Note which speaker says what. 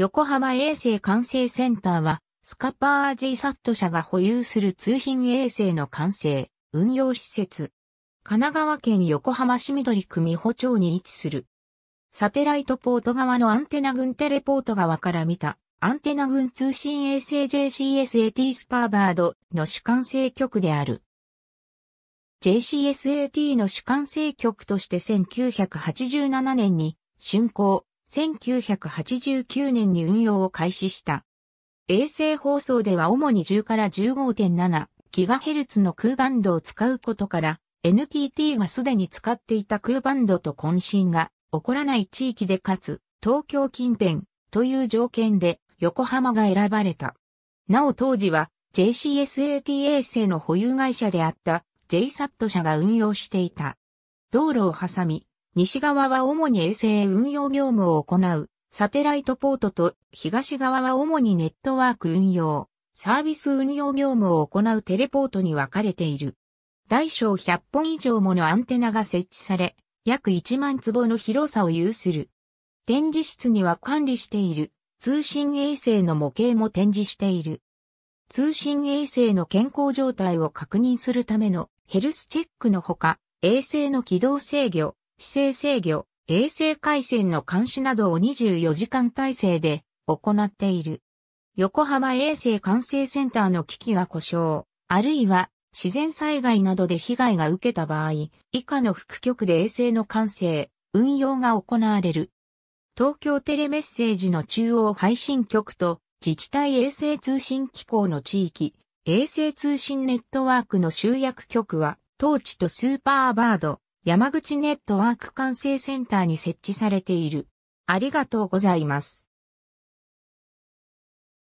Speaker 1: 横浜
Speaker 2: 衛星管制センターは、スカパー GSAT 社が保有する通信衛星の管制、運用施設。神奈川県横浜市緑区美保町に位置する。サテライトポート側のアンテナ群テレポート側から見たアンテナ群通信衛星 JCSAT スパーバードの主管制局である。JCSAT の主管制局として1987年に竣工、1989年に運用を開始した。衛星放送では主に10から15.7 GHz の空バンドを使うことから、NTT がすでに使っていた空バンドと渾身が起こらない地域でかつ、東京近辺という条件で横浜が選ばれた。なお当時は JCSAT 衛星の保有会社であった JSAT 社が運用していた。道路を挟み、西側は主に衛星運用業務を行うサテライトポートと東側は主にネットワーク運用、サービス運用業務を行うテレポートに分かれている。大小100本以上ものアンテナが設置され、約1万坪の広さを有する。展示室には管理している通信衛星の模型も展示している。通信衛星の健康状態を確認するためのヘルスチェックのほか、衛星の軌道制御、姿勢制御、衛星回線の監視などを24時間体制で行っている。横浜衛星管制センターの機器が故障、あるいは自然災害などで被害が受けた場合、以下の副局で衛星の管制、運用が行われる。東京テレメッセージの中央配信局と自治体衛星通信機構の地域、衛星通信ネットワークの集約局は、トーチとスーパーバード、山口ネットワーク管制センターに設置されている。ありがとうございます。